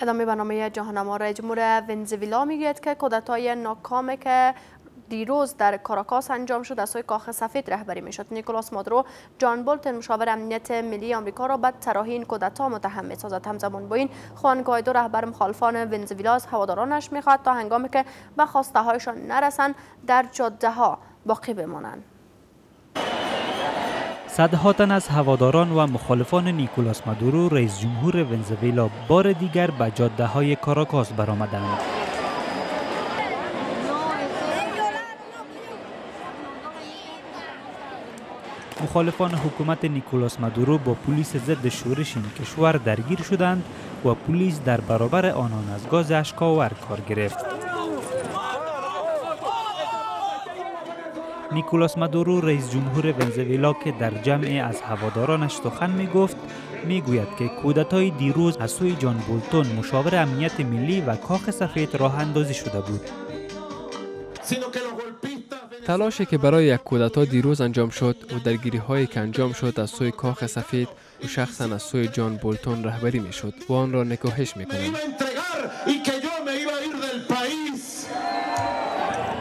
ادامه برنامه جهانما رئیس جمهور ونزویلا میگوید که کودتای ناکامی که دیروز در کاراکاس انجام شد از سوی کاخ سفید رهبری میشد نیکولاس مادرو جان بولتن مشاور امنیت ملی آمریکا را به طراحی این کودتا متهم میسازد همزمان با این خوان گوایدو رهبر مخالفان ونزویلا از هوادارانش میخواهد تا هنگامی که به خواسته هایشان نرسند در جاده ها باقی بمانند صدها تن از هواداران و مخالفان نیکولاس مادورو رئیس جمهور ونزوئلا بار دیگر به جاده های کاراکاس برآمدند. مخالفان حکومت نیکولاس مادورو با پلیس ضد شورش این کشور درگیر شدند و پلیس در برابر آنان از گاز اشکاور کار گرفت. نیکولاس مادورو رئیس جمهور ونزویلا که در جمع از هوادارانش سخن می گفت می گوید که کودتای دیروز از سوی جان بولتون مشاور امنیت ملی و کاخ سفید راه اندازی شده بود تلاشی که برای یک کودتا دیروز انجام شد و درگیری هایی که انجام شد از سوی کاخ سفید و شخصا از سوی جان بولتون رهبری می شد و آن را نکاهش می کنند.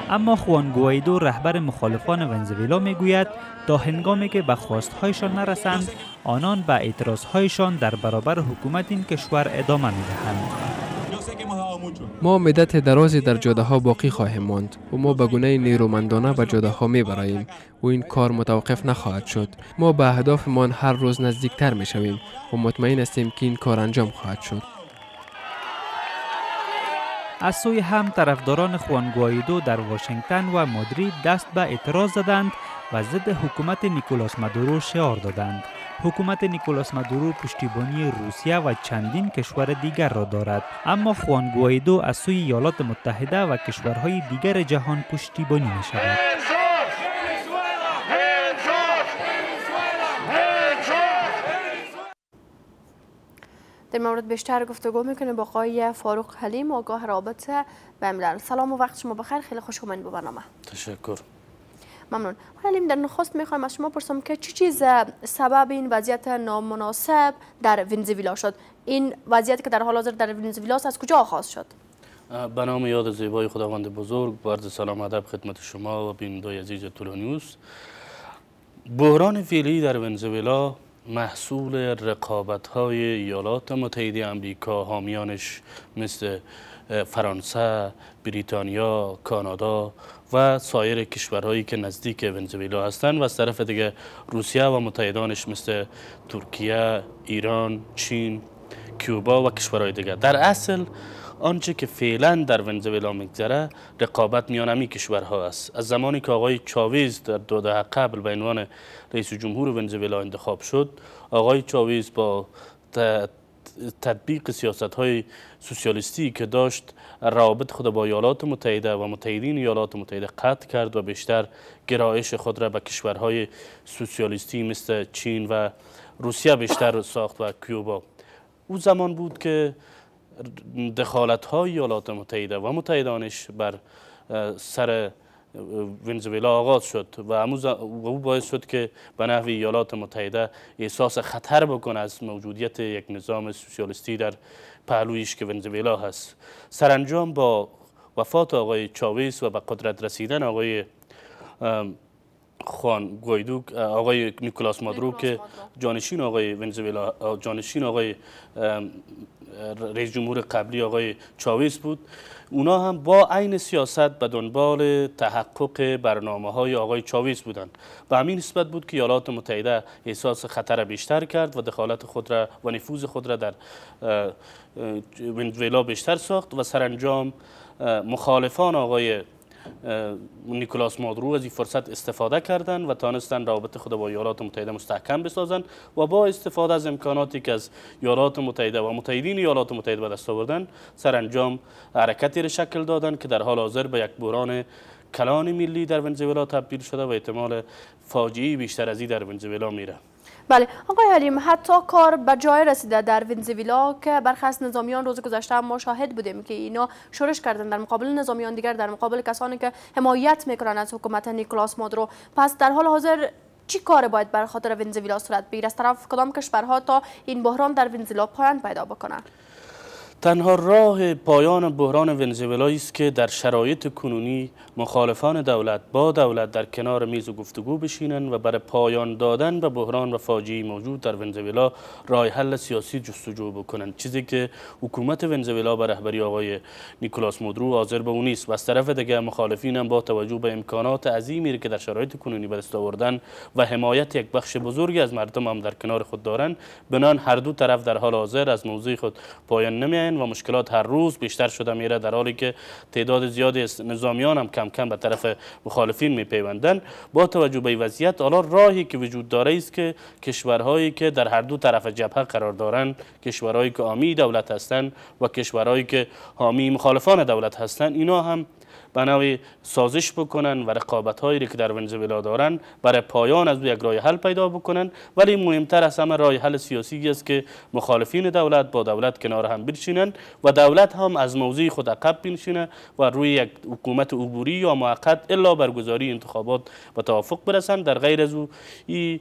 اما خوان گوایدو رهبر مخالفان ونزویلا میگوید تا هنگامی که به خواستهایشان نرسند آنان به اعتراضهایشان در برابر حکومت این کشور ادامه دهند ما مدت درازی در جاده ها باقی خواهیم ماند و ما به گونه نیرومندانه به جاده ها می براییم و این کار متوقف نخواهد شد ما به اهدافمان هر روز نزدیکتر می شویم و مطمئن هستیم که این کار انجام خواهد شد از سوی هم طرفداران خوانگوایدو در واشنگتن و مادرید دست به اعتراض زدند و ضد حکومت نیکولاس مادورو شعار دادند. حکومت نیکولاس مادورو پشتیبانی روسیه و چندین کشور دیگر را دارد اما خوان گوایدو از سوی ایالات متحده و کشورهای دیگر جهان پشتیبانی می شود. در مورد بیشتر گفتگو میکنه با آقای فاروق حلیم آگاه رابط به سلام و وقت شما بخیر خیلی خوش اومدید به برنامه تشکر ممنون حلیم در نخست میخوایم از شما پرسم که چه چیز سبب این وضعیت نامناسب در وینزویلا شد این وضعیت که در حال حاضر در ونزویلا از کجا آغاز شد به نام یاد زیبای خداوند بزرگ عرض سلام ادب خدمت شما و بینندای عزیز تولونیوس بحران فعلی در ونزوئلا محصول رقابت های ایالات متحده آمریکا حامیانش مثل فرانسه، بریتانیا، کانادا و سایر کشورهایی که نزدیک ونزویلا هستند و از طرف دیگه روسیه و متحدانش مثل ترکیه، ایران، چین، کیوبا و کشورهای دیگه در اصل آنچه که فعلا در ونزوئلا میگذره رقابت میان همین کشورها است از زمانی که آقای چاویز در دو قبل به عنوان رئیس جمهور ونزوئلا انتخاب شد آقای چاویز با تطبیق سیاست های سوسیالیستی که داشت روابط خود با ایالات متحده و متحدین ایالات متحده قطع کرد و بیشتر گرایش خود را به کشورهای سوسیالیستی مثل چین و روسیه بیشتر ساخت و کیوبا او زمان بود که دخالت های ایالات متحده و متحدانش بر سر ونزوئلا آغاز شد و او باعث شد که به نحو ایالات متحده احساس خطر بکنه از موجودیت یک نظام سوسیالیستی در پهلویش که ونزویلا هست سرانجام با وفات آقای چاویس و به قدرت رسیدن آقای خوان گویدوک آقای نیکولاس مادرو که جانشین آقای ونزوئلا، جانشین آقای رئیس جمهور قبلی آقای چاویز بود اونا هم با عین سیاست به دنبال تحقق برنامه های آقای چاویز بودند و همین نسبت بود که ایالات متحده احساس خطر بیشتر کرد و دخالت خود را و نفوذ خود را در ونزوئلا بیشتر ساخت و سرانجام مخالفان آقای نیکولاس مادرو از این فرصت استفاده کردند و تانستن روابط خود با ایالات متحده مستحکم بسازند و با استفاده از امکاناتی که از ایالات متحده و متحدین ایالات متحده به دست آوردن سرانجام حرکتی را شکل دادند که در حال حاضر به یک بحران کلان ملی در ونزوئلا تبدیل شده و احتمال فاجعه بیشتر از این در ونزوئلا میره بله آقای حلیم حتی کار به جای رسیده در وینزویلا که برخاست نظامیان روز گذشته ما شاهد بودیم که اینا شورش کردن در مقابل نظامیان دیگر در مقابل کسانی که حمایت میکنن از حکومت نیکلاس مادرو پس در حال حاضر چی کار باید بر خاطر ونزویلا صورت بگیره از طرف کدام کشورها تا این بحران در وینزویلا پایان پیدا بکنند تنها راه پایان بحران ونزوئلا است که در شرایط کنونی مخالفان دولت با دولت در کنار میز و گفتگو بشینند و برای پایان دادن به بحران و فاجعه موجود در ونزوئلا راه حل سیاسی جستجو بکنند چیزی که حکومت ونزوئلا به رهبری آقای نیکولاس مودرو حاضر به اون نیست و از طرف دیگه مخالفین هم با توجه به امکانات عظیمی که در شرایط کنونی به دست آوردن و حمایت یک بخش بزرگی از مردم هم در کنار خود دارند بنان هر دو طرف در حال حاضر از موضوع خود پایان نمیآیند و مشکلات هر روز بیشتر شده میره در حالی که تعداد زیاد نظامیان هم کم کم به طرف مخالفین میپیوندن با توجه به وضعیت حالا راهی که وجود داره است که کشورهایی که در هر دو طرف جبهه قرار دارند کشورهایی که حامی دولت هستند و کشورهایی که حامی مخالفان دولت هستند اینا هم به سازش بکنن و رقابت هایی که در ونزوئلا دارن برای پایان از یک راه حل پیدا بکنن ولی مهمتر از همه راه حل سیاسی است که مخالفین دولت با دولت کنار هم بنشینن و دولت هم از موضع خود عقب بنشینه و روی یک حکومت عبوری یا موقت الا برگزاری انتخابات به توافق برسن در غیر از او این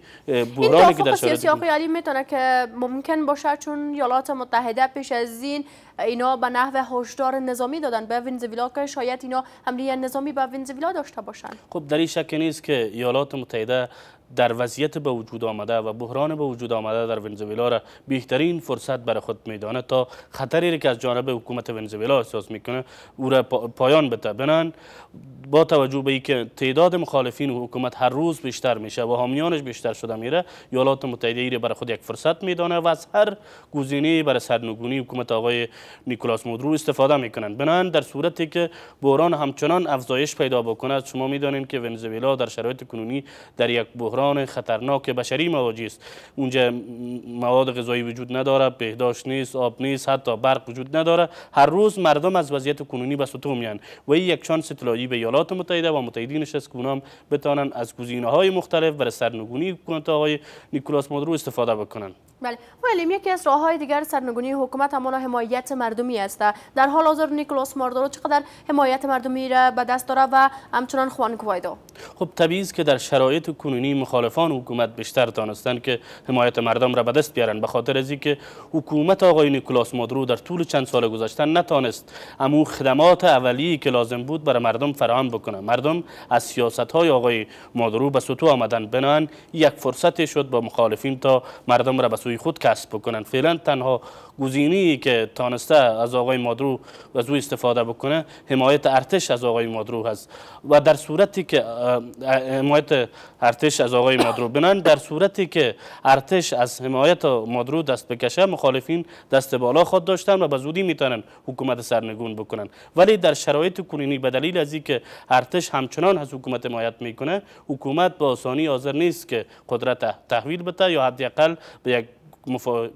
بحرانی که در سیاسی آقای علی میتونه که ممکن باشد چون یالات متحده پیش از این اینا به نحو هشدار نظامی دادن به ونزوئلا که شاید اینا حمله نظامی به ونزویلا داشته باشند خب در این شک نیست که ایالات متحده در وضعیت به وجود آمده و بحران به وجود آمده در ونزوئلا را بهترین فرصت برای خود میدانه تا خطری را که از جانب حکومت ونزوئلا احساس میکنه او را پایان بده بنان با توجه به اینکه تعداد مخالفین و حکومت هر روز بیشتر میشه و حامیانش بیشتر شده میره ایالات متحده برای خود یک فرصت میدانه و از هر گزینه برای سرنگونی حکومت آقای نیکولاس مودرو استفاده میکنن بنان در صورتی که بحران همچنان افزایش پیدا بکنه شما میدانید که ونزوئلا در شرایط کنونی در یک بحران بحران خطرناک بشری مواجه است اونجا مواد غذایی وجود نداره بهداشت نیست آب نیست حتی برق وجود نداره هر روز مردم از وضعیت کنونی به سطوح میان و این یک چانس طلایی به ایالات متحده و متحدینش است که اونام بتانن از گزینه های مختلف برای سرنگونی حکومت آقای نیکولاس مادرو استفاده بکنن بله ولی یکی از راه های دیگر سرنگونی حکومت همان حمایت مردمی است در حال حاضر نیکولاس مادرو چقدر حمایت مردمی را به دست داره و همچنان خوان گوایدو خب طبیعی است که در شرایط کنونی مخالفان حکومت بیشتر دانستند که حمایت مردم را به دست بیارن به خاطر از اینکه حکومت آقای نیکولاس مادرو در طول چند سال گذشته نتانست اما خدمات اولیه که لازم بود برای مردم فراهم بکنه مردم از سیاست های آقای مادرو به سوتو آمدن بنان یک فرصتی شد با مخالفین تا مردم را به سوی خود کسب بکنن فعلا تنها گزینی که تانسته از آقای مادرو از او استفاده بکنه حمایت ارتش از آقای مادرو هست و در صورتی که حمایت ارتش از آقای بنان در صورتی که ارتش از حمایت مادرو دست بکشه مخالفین دست بالا خود داشتن و به زودی میتونن حکومت سرنگون بکنن ولی در شرایط کنونی به دلیل از اینکه ارتش همچنان از حکومت حمایت میکنه حکومت با آسانی حاضر نیست که قدرت تحویل بده یا حداقل به یک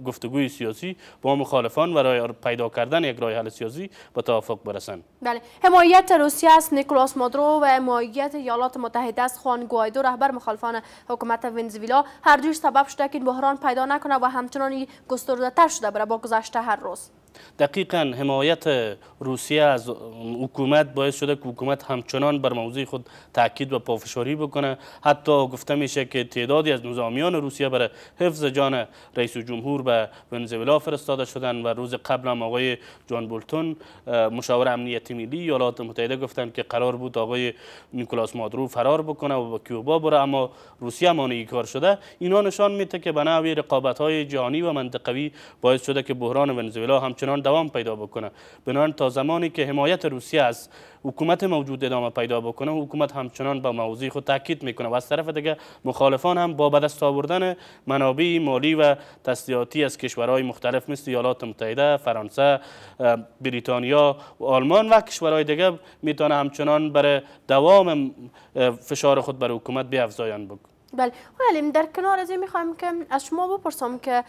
گفتگوی سیاسی با مخالفان برای پیدا کردن یک راه حل سیاسی به توافق برسند بله حمایت روسیه است نیکولاس مادرو و حمایت ایالات متحده است خوان گوایدو رهبر مخالفان حکومت ونزویلا هر دوش سبب شده که این بحران پیدا نکنه و همچنان گسترده تر شده بره با گذشته هر روز دقیقا حمایت روسیه از حکومت باعث شده که حکومت همچنان بر موضوع خود تاکید و پافشاری بکنه حتی گفته میشه که تعدادی از نظامیان روسیه برای حفظ جان رئیس جمهور به ونزوئلا فرستاده شدن و روز قبل هم آقای جان بولتون مشاور امنیتی ملی ایالات متحده گفتن که قرار بود آقای نیکولاس مادرو فرار بکنه و به کیوبا بره اما روسیه مانعی کار شده اینا نشان میده که به نحوی رقابت های جهانی و منطقوی باعث شده که بحران ونزوئلا هم همچنان دوام پیدا بکنه بنابراین تا زمانی که حمایت روسیه از حکومت موجود ادامه پیدا بکنه حکومت همچنان با موضوع خود تاکید میکنه و از طرف دیگه مخالفان هم با به آوردن منابع مالی و تسلیحاتی از کشورهای مختلف مثل ایالات متحده فرانسه بریتانیا و آلمان و کشورهای دیگه میتونه همچنان برای دوام فشار خود بر حکومت بیافزایان بکنه بله ولی خب در کنار از این میخوام که از شما بپرسم که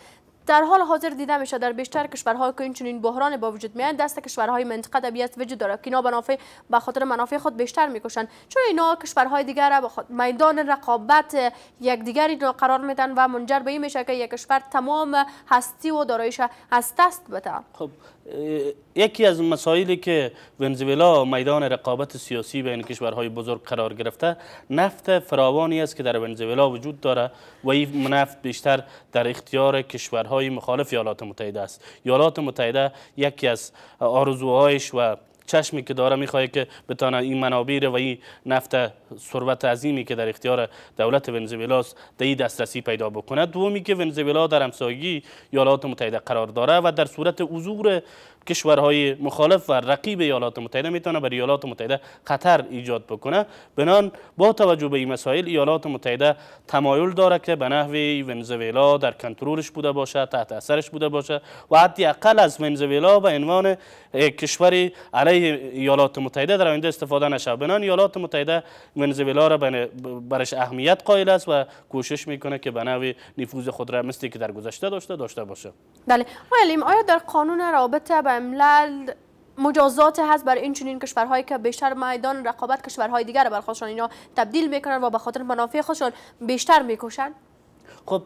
در حال حاضر دیده میشه در بیشتر کشورها که این چنین بحران با وجود میاد دست کشورهای منطقه طبیعت وجود داره که اینا منافع به خاطر منافع خود بیشتر میکشن چون اینا کشورهای دیگر را میدان رقابت یکدیگری را قرار میدن و منجر به این میشه که یک کشور تمام هستی و داراییش از دست بده خب یکی از مسائلی که ونزوئلا میدان رقابت سیاسی بین کشورهای بزرگ قرار گرفته نفت فراوانی است که در ونزوئلا وجود داره و این نفت بیشتر در اختیار کشورهای های مخالف ایالات متحده است یالات متحده یکی از آرزوهایش و چشمی که داره میخواه که بتانه این منابع و این نفت ثروت عظیمی که در اختیار دولت ونزوئلا است در این دسترسی پیدا بکنه دومی که ونزوئلا در امساگی یالات متحده قرار داره و در صورت حضور کشورهای مخالف و رقیب ایالات متحده میتونه برای ایالات متحده خطر ایجاد بکنه بنان با توجه به این مسائل ایالات متحده تمایل داره که به نحوی ونزوئلا در کنترلش بوده باشه تحت اثرش بوده باشه و حتی اقل از ونزوئلا به عنوان کشوری علیه ایالات متحده در آینده استفاده نشه بنان ایالات متحده ونزوئلا را برش اهمیت قائل است و کوشش میکنه که به نفوذ خود را که در گذشته داشته داشته باشه بله آیا در قانون رابطه به ملل مجازات هست برای این چنین کشورهایی که بیشتر میدان رقابت کشورهای دیگر بر خودشان اینا تبدیل میکنن و به خاطر منافع خودشان بیشتر میکشن خب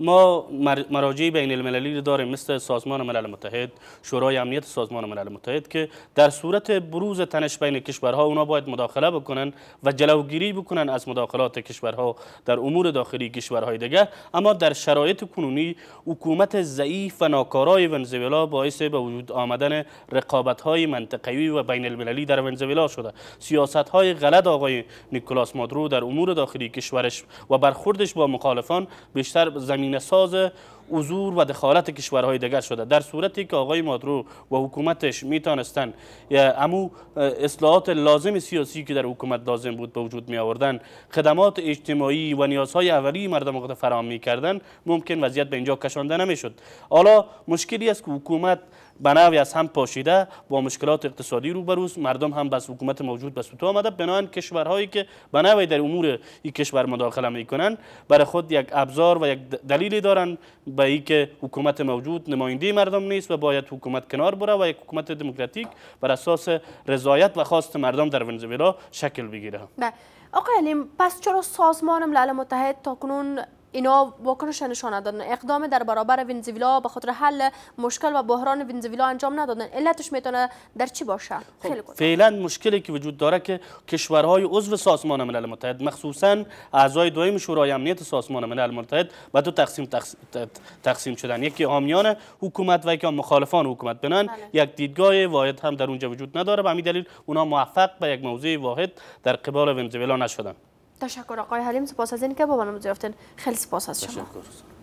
ما مراجع بین المللی داریم مثل سازمان ملل متحد شورای امنیت سازمان ملل متحد که در صورت بروز تنش بین کشورها اونا باید مداخله بکنن و جلوگیری بکنن از مداخلات کشورها در امور داخلی کشورهای دیگه اما در شرایط کنونی حکومت ضعیف و ناکارای ونزوئلا باعث به وجود آمدن رقابت های و بین المللی در ونزوئلا شده سیاست های غلط آقای نیکولاس مادرو در امور داخلی کشورش و برخوردش با مخالفان به بیشتر زمینه ساز حضور و دخالت کشورهای دیگر شده در صورتی که آقای مادرو و حکومتش میتانستن امو اصلاحات لازم سیاسی که در حکومت لازم بود به وجود می آوردن خدمات اجتماعی و نیازهای اولی مردم فرام فراهم کردن ممکن وضعیت به اینجا کشانده شد حالا مشکلی است که حکومت به از هم پاشیده با مشکلات اقتصادی روبروست مردم هم بس حکومت موجود به سوتو آمده بنابراین کشورهایی که به در امور این کشور مداخله میکنن برای خود یک ابزار و یک دلیلی دارن به اینکه حکومت موجود نماینده مردم نیست و باید حکومت کنار بره و یک حکومت دموکراتیک بر اساس رضایت و خواست مردم در ونزوئلا شکل بگیره. بله. آقای علیم پس چرا سازمان ملل متحد تا اینا واکنش نشان دادن اقدام در برابر ونزوئلا به خاطر حل مشکل و بحران ونزوئلا انجام ندادن علتش میتونه در چی باشه خب، فعلا مشکلی که وجود داره که کشورهای عضو سازمان ملل متحد مخصوصا اعضای دائم شورای امنیت سازمان ملل متحد به دو تقسیم تقسیم, شدن یکی حامیان حکومت و یکی مخالفان حکومت بنان. بله. یک دیدگاه واحد هم در اونجا وجود نداره به همین دلیل اونها موفق به یک موضوع واحد در قبال ونزوئلا نشدن تشکر آقای حلیم سپاس از اینکه با من خیلی سپاس از شما